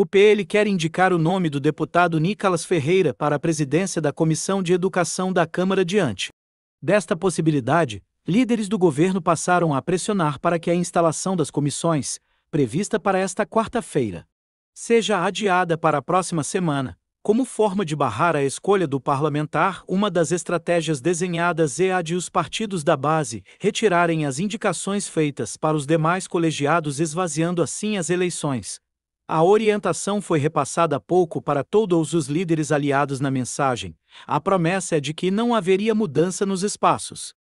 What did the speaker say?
O PL quer indicar o nome do deputado Nicolas Ferreira para a presidência da Comissão de Educação da Câmara diante. Desta possibilidade, líderes do governo passaram a pressionar para que a instalação das comissões, prevista para esta quarta-feira, seja adiada para a próxima semana, como forma de barrar a escolha do parlamentar, uma das estratégias desenhadas é a de os partidos da base retirarem as indicações feitas para os demais colegiados, esvaziando assim as eleições, a orientação foi repassada há pouco para todos os líderes aliados na mensagem. A promessa é de que não haveria mudança nos espaços.